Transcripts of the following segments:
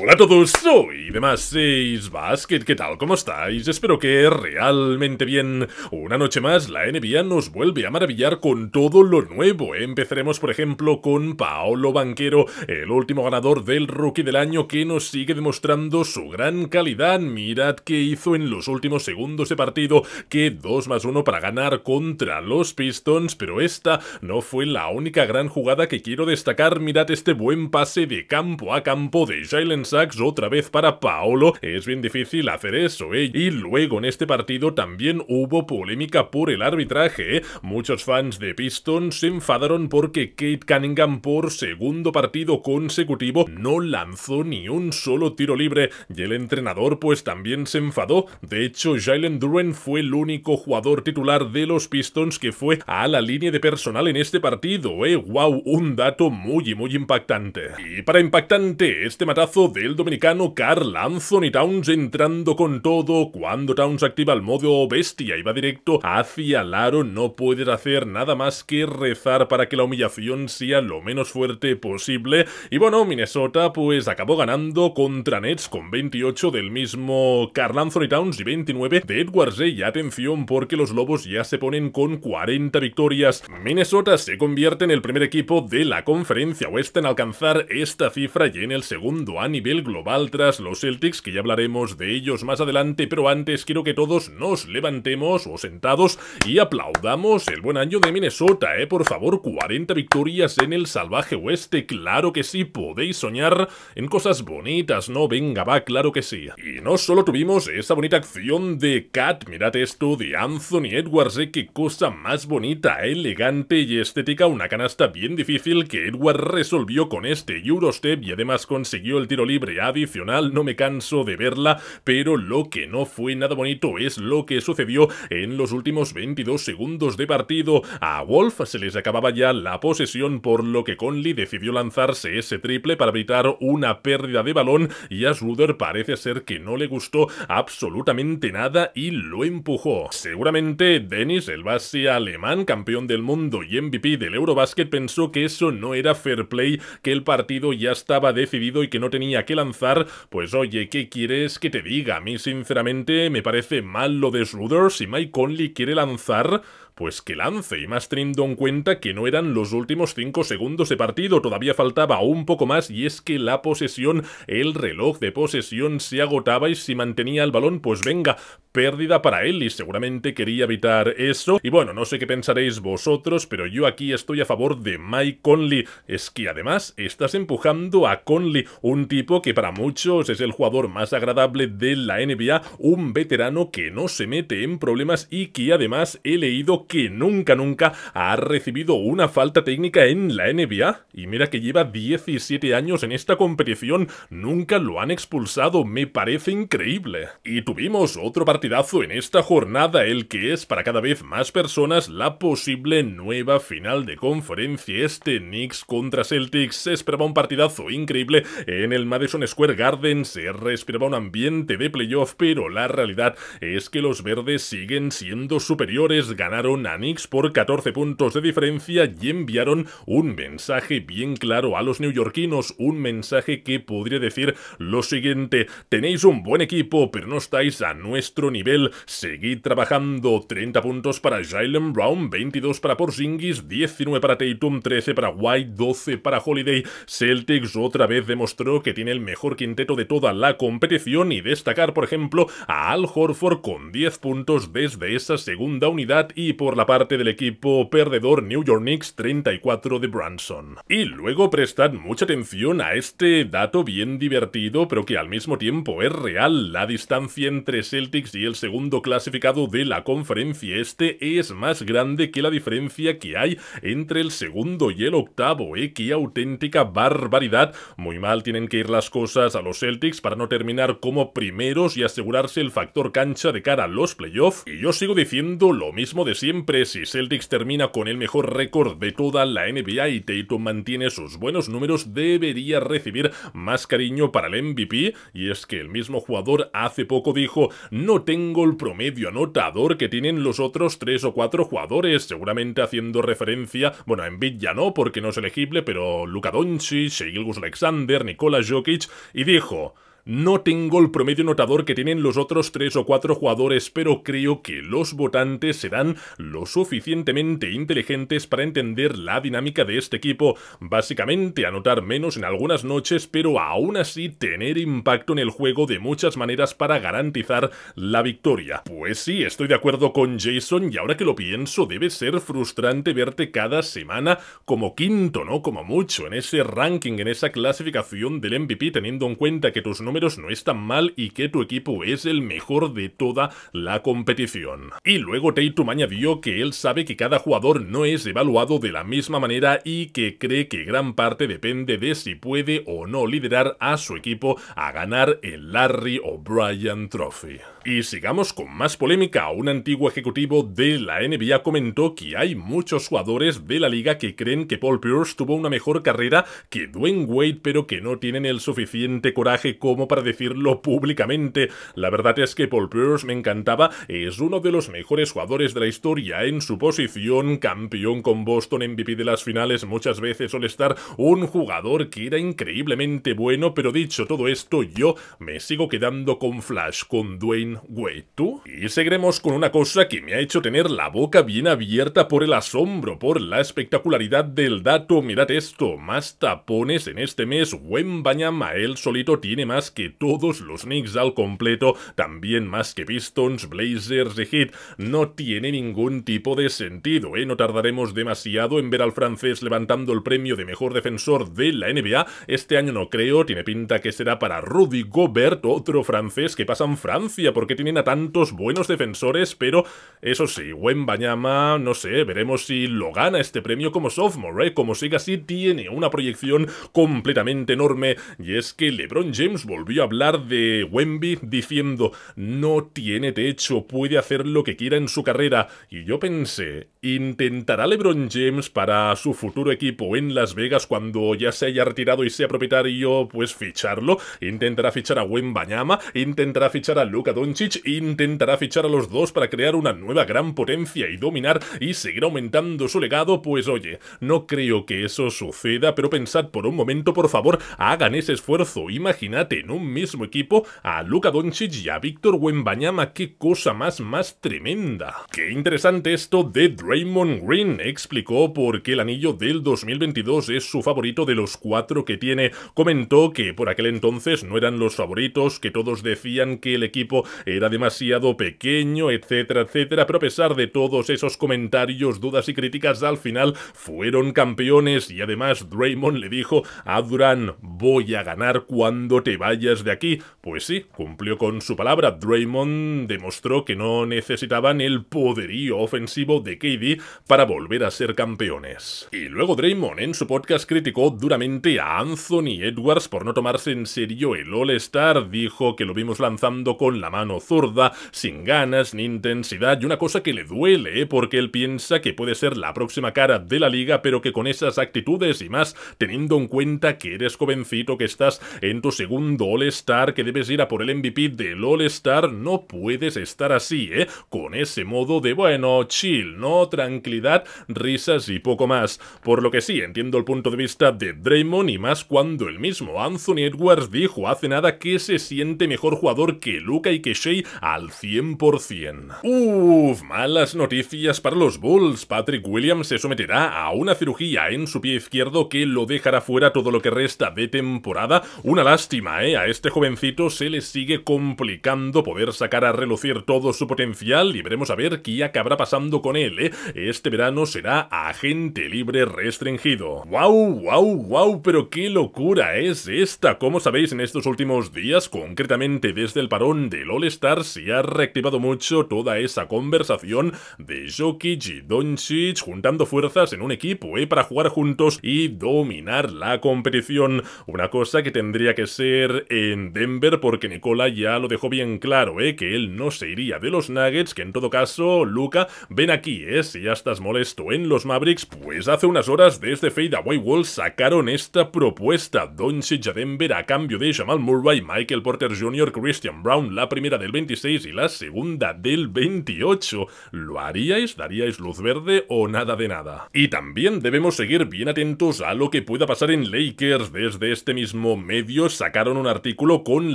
Hola a todos, soy demás 6 Basket, ¿qué tal? ¿Cómo estáis? Espero que realmente bien. Una noche más, la NBA nos vuelve a maravillar con todo lo nuevo. Empezaremos, por ejemplo, con Paolo Banquero, el último ganador del Rookie del Año que nos sigue demostrando su gran calidad. Mirad qué hizo en los últimos segundos de partido, que 2 más 1 para ganar contra los Pistons, pero esta no fue la única gran jugada que quiero destacar. Mirad este buen pase de campo a campo de Jalen Sacks otra vez para Paolo, es bien difícil hacer eso, ¿eh? Y luego en este partido también hubo polémica por el arbitraje, ¿eh? Muchos fans de Pistons se enfadaron porque Kate Cunningham por segundo partido consecutivo no lanzó ni un solo tiro libre y el entrenador pues también se enfadó. De hecho, Jalen Duren fue el único jugador titular de los Pistons que fue a la línea de personal en este partido, ¿eh? ¡Wow! Un dato muy, muy impactante. Y para impactante, este matazo de el dominicano Carl Anthony Towns entrando con todo. Cuando Towns activa el modo bestia y va directo hacia Laro, no puedes hacer nada más que rezar para que la humillación sea lo menos fuerte posible. Y bueno, Minnesota pues acabó ganando contra Nets con 28 del mismo Carl Anthony Towns y 29 de Edwards. Y atención porque los Lobos ya se ponen con 40 victorias. Minnesota se convierte en el primer equipo de la conferencia oeste en alcanzar esta cifra y en el segundo a nivel el global tras los Celtics, que ya hablaremos de ellos más adelante, pero antes quiero que todos nos levantemos o sentados y aplaudamos el buen año de Minnesota, ¿eh? Por favor, 40 victorias en el salvaje oeste, claro que sí, podéis soñar en cosas bonitas, ¿no? Venga, va, claro que sí. Y no solo tuvimos esa bonita acción de Cat, mirad esto, de Anthony Edwards, ¿eh? Qué cosa más bonita, elegante y estética, una canasta bien difícil que Edwards resolvió con este Eurostep y además consiguió el tiro libre adicional, no me canso de verla, pero lo que no fue nada bonito es lo que sucedió en los últimos 22 segundos de partido. A Wolf se les acababa ya la posesión, por lo que Conley decidió lanzarse ese triple para evitar una pérdida de balón y a Schroeder parece ser que no le gustó absolutamente nada y lo empujó. Seguramente Dennis, el base alemán, campeón del mundo y MVP del Eurobasket, pensó que eso no era fair play, que el partido ya estaba decidido y que no tenía que lanzar, pues oye, ¿qué quieres que te diga? A mí, sinceramente, me parece mal lo de Sluders. Si Mike Conley quiere lanzar, pues que lance, y más Trindon cuenta que no eran los últimos 5 segundos de partido, todavía faltaba un poco más y es que la posesión, el reloj de posesión se agotaba y si mantenía el balón, pues venga, pérdida para él y seguramente quería evitar eso. Y bueno, no sé qué pensaréis vosotros, pero yo aquí estoy a favor de Mike Conley. Es que además estás empujando a Conley, un tipo que para muchos es el jugador más agradable de la NBA, un veterano que no se mete en problemas y que además he leído que nunca, nunca ha recibido una falta técnica en la NBA. Y mira que lleva 17 años en esta competición, nunca lo han expulsado, me parece increíble. Y tuvimos otro partidazo en esta jornada, el que es para cada vez más personas la posible nueva final de conferencia este Knicks contra Celtics. Se esperaba un partidazo increíble en el Madison Square Garden, se respiraba un ambiente de playoff, pero la realidad es que los verdes siguen siendo superiores, ganaron a Knicks por 14 puntos de diferencia y enviaron un mensaje bien claro a los neoyorquinos, un mensaje que podría decir lo siguiente, tenéis un buen equipo pero no estáis a nuestro nivel, seguid trabajando, 30 puntos para Jalen Brown, 22 para Porzingis, 19 para Tatum, 13 para White, 12 para Holiday, Celtics otra vez demostró que tiene el mejor quinteto de toda la competición y destacar por ejemplo a Al Horford con 10 puntos desde esa segunda unidad y por por la parte del equipo perdedor New York Knicks 34 de Branson. Y luego prestad mucha atención a este dato bien divertido pero que al mismo tiempo es real. La distancia entre Celtics y el segundo clasificado de la conferencia este es más grande que la diferencia que hay entre el segundo y el octavo. ¿eh? ¡Qué auténtica barbaridad! Muy mal tienen que ir las cosas a los Celtics para no terminar como primeros y asegurarse el factor cancha de cara a los playoffs. Y yo sigo diciendo lo mismo de siempre siempre, si Celtics termina con el mejor récord de toda la NBA y Tatum mantiene sus buenos números, debería recibir más cariño para el MVP. Y es que el mismo jugador hace poco dijo, no tengo el promedio anotador que tienen los otros tres o cuatro jugadores, seguramente haciendo referencia, bueno, a ya no, porque no es elegible, pero Luka Doncic, Gus Alexander, Nikola Jokic, y dijo... No tengo el promedio notador que tienen los otros tres o cuatro jugadores, pero creo que los votantes serán lo suficientemente inteligentes para entender la dinámica de este equipo. Básicamente anotar menos en algunas noches, pero aún así tener impacto en el juego de muchas maneras para garantizar la victoria. Pues sí, estoy de acuerdo con Jason y ahora que lo pienso debe ser frustrante verte cada semana como quinto, ¿no? Como mucho, en ese ranking, en esa clasificación del MVP, teniendo en cuenta que tus números no es tan mal y que tu equipo es el mejor de toda la competición. Y luego Tatum añadió que él sabe que cada jugador no es evaluado de la misma manera y que cree que gran parte depende de si puede o no liderar a su equipo a ganar el Larry O'Brien Trophy. Y sigamos con más polémica. Un antiguo ejecutivo de la NBA comentó que hay muchos jugadores de la liga que creen que Paul Pierce tuvo una mejor carrera que Dwayne Wade pero que no tienen el suficiente coraje como como para decirlo públicamente. La verdad es que Paul Pierce me encantaba, es uno de los mejores jugadores de la historia en su posición, campeón con Boston, MVP de las finales, muchas veces suele estar un jugador que era increíblemente bueno, pero dicho todo esto, yo me sigo quedando con Flash, con Dwayne Wade. Y seguiremos con una cosa que me ha hecho tener la boca bien abierta por el asombro, por la espectacularidad del dato. Mirad esto, más tapones en este mes. Buen Bañama, él solito tiene más que todos los Knicks al completo, también más que Pistons, Blazers y Heat. No tiene ningún tipo de sentido, ¿eh? No tardaremos demasiado en ver al francés levantando el premio de mejor defensor de la NBA. Este año no creo, tiene pinta que será para Rudy Gobert, otro francés que pasa en Francia, porque tienen a tantos buenos defensores, pero eso sí, buen Bayama, no sé, veremos si lo gana este premio como sophomore, ¿eh? Como siga así, tiene una proyección completamente enorme, y es que LeBron James volvió a hablar de Wemby diciendo no tiene techo, puede hacer lo que quiera en su carrera. Y yo pensé, ¿intentará LeBron James para su futuro equipo en Las Vegas cuando ya se haya retirado y sea propietario, pues ficharlo? ¿Intentará fichar a Wembañama? ¿Intentará fichar a Luka Doncic? ¿Intentará fichar a los dos para crear una nueva gran potencia y dominar y seguir aumentando su legado? Pues oye, no creo que eso suceda, pero pensad por un momento, por favor, hagan ese esfuerzo. Imagínate, un mismo equipo a Luca Doncic y a Víctor Wembanyama. ¡Qué cosa más más tremenda! ¡Qué interesante esto de Draymond Green! Explicó por qué el anillo del 2022 es su favorito de los cuatro que tiene. Comentó que por aquel entonces no eran los favoritos, que todos decían que el equipo era demasiado pequeño, etcétera, etcétera. Pero a pesar de todos esos comentarios, dudas y críticas, al final fueron campeones y además Draymond le dijo a Durán, voy a ganar cuando te vayas de aquí. Pues sí, cumplió con su palabra. Draymond demostró que no necesitaban el poderío ofensivo de KD para volver a ser campeones. Y luego Draymond en su podcast criticó duramente a Anthony Edwards por no tomarse en serio el All-Star. Dijo que lo vimos lanzando con la mano zurda, sin ganas ni intensidad y una cosa que le duele ¿eh? porque él piensa que puede ser la próxima cara de la liga pero que con esas actitudes y más, teniendo en cuenta que eres jovencito, que estás en tu segundo All Star, que debes ir a por el MVP del All Star, no puedes estar así, ¿eh? Con ese modo de, bueno, chill, ¿no? Tranquilidad, risas y poco más. Por lo que sí, entiendo el punto de vista de Draymond y más cuando el mismo Anthony Edwards dijo hace nada que se siente mejor jugador que Luca y que Shea al 100%. Uff, malas noticias para los Bulls. Patrick Williams se someterá a una cirugía en su pie izquierdo que lo dejará fuera todo lo que resta de temporada. Una lástima, ¿eh? a este jovencito se le sigue complicando poder sacar a relucir todo su potencial y veremos a ver qué acabará pasando con él, ¿eh? Este verano será agente libre restringido. ¡Wow, wow, wow! Pero qué locura es esta. Como sabéis, en estos últimos días, concretamente desde el parón del All-Star, se ha reactivado mucho toda esa conversación de Jokic y Doncic juntando fuerzas en un equipo, ¿eh? Para jugar juntos y dominar la competición. Una cosa que tendría que ser en Denver porque Nicola ya lo dejó bien claro, ¿eh? que él no se iría de los Nuggets, que en todo caso, Luca, ven aquí, ¿eh? si ya estás molesto en los Mavericks, pues hace unas horas desde este Fadeaway Wall sacaron esta propuesta, Doncic a Denver a cambio de Jamal Murray, Michael Porter Jr., Christian Brown, la primera del 26 y la segunda del 28. ¿Lo haríais? ¿Daríais luz verde o nada de nada? Y también debemos seguir bien atentos a lo que pueda pasar en Lakers. Desde este mismo medio sacaron una artículo con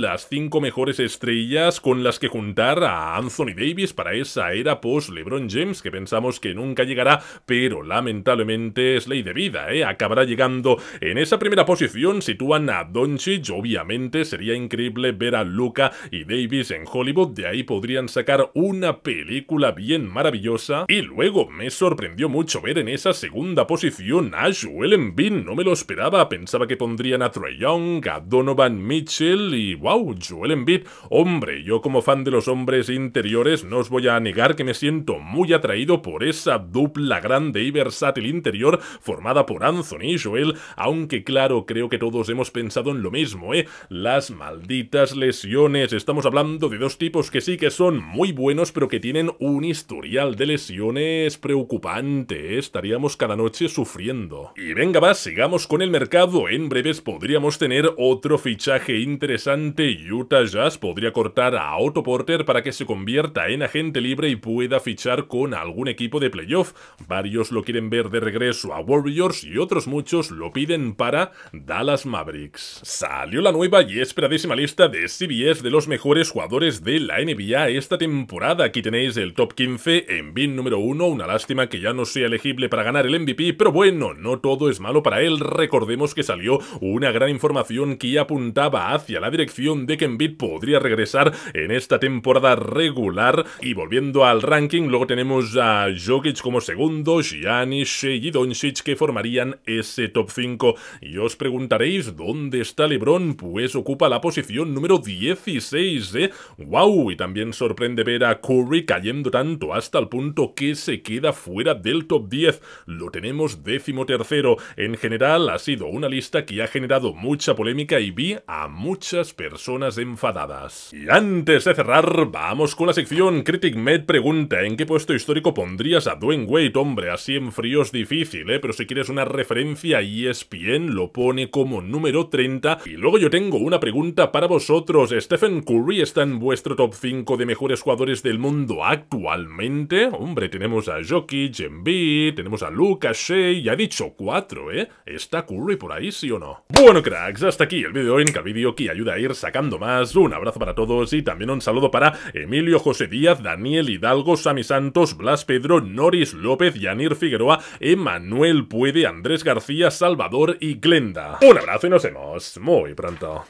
las cinco mejores estrellas con las que juntar a Anthony Davis para esa era post-LeBron James que pensamos que nunca llegará, pero lamentablemente es ley de vida, ¿eh? acabará llegando. En esa primera posición sitúan a Doncic, obviamente sería increíble ver a Luca y Davis en Hollywood, de ahí podrían sacar una película bien maravillosa. Y luego me sorprendió mucho ver en esa segunda posición a Joel Embiid, no me lo esperaba, pensaba que pondrían a Trey Young, a Donovan Mitchell, y wow, Joel Embiid. Hombre, yo como fan de los hombres interiores no os voy a negar que me siento muy atraído por esa dupla grande y versátil interior formada por Anthony y Joel, aunque claro, creo que todos hemos pensado en lo mismo, ¿eh? Las malditas lesiones. Estamos hablando de dos tipos que sí que son muy buenos, pero que tienen un historial de lesiones preocupante. ¿eh? Estaríamos cada noche sufriendo. Y venga, va, sigamos con el mercado. En breves podríamos tener otro fichaje interesante, Utah Jazz podría cortar a Otto Porter para que se convierta en agente libre y pueda fichar con algún equipo de playoff. Varios lo quieren ver de regreso a Warriors y otros muchos lo piden para Dallas Mavericks. Salió la nueva y esperadísima lista de CBS de los mejores jugadores de la NBA esta temporada. Aquí tenéis el top 15 en bin número 1, una lástima que ya no sea elegible para ganar el MVP, pero bueno, no todo es malo para él. Recordemos que salió una gran información que apuntaba hacia la dirección de que Embiid podría regresar en esta temporada regular. Y volviendo al ranking, luego tenemos a Jokic como segundo, Giannis, Shea y Doncic que formarían ese top 5. Y os preguntaréis, ¿dónde está LeBron? Pues ocupa la posición número 16, ¿eh? ¡Wow! Y también sorprende ver a Curry cayendo tanto hasta el punto que se queda fuera del top 10. Lo tenemos décimo tercero. En general, ha sido una lista que ha generado mucha polémica y vi a muchas personas enfadadas. Y antes de cerrar, vamos con la sección Critic Med pregunta ¿En qué puesto histórico pondrías a Dwayne Wade? Hombre, así en frío es difícil, ¿eh? Pero si quieres una referencia ESPN lo pone como número 30. Y luego yo tengo una pregunta para vosotros. ¿Stephen Curry está en vuestro top 5 de mejores jugadores del mundo actualmente? Hombre, tenemos a Jokic, Embiid, tenemos a Lucas, Shea, ya ha dicho 4, ¿eh? ¿Está Curry por ahí, sí o no? Bueno, cracks, hasta aquí el vídeo en que que ayuda a ir sacando más. Un abrazo para todos y también un saludo para Emilio José Díaz, Daniel Hidalgo, Sami Santos, Blas Pedro, Noris López, Yanir Figueroa, Emanuel Puede, Andrés García, Salvador y Glenda. Un abrazo y nos vemos muy pronto.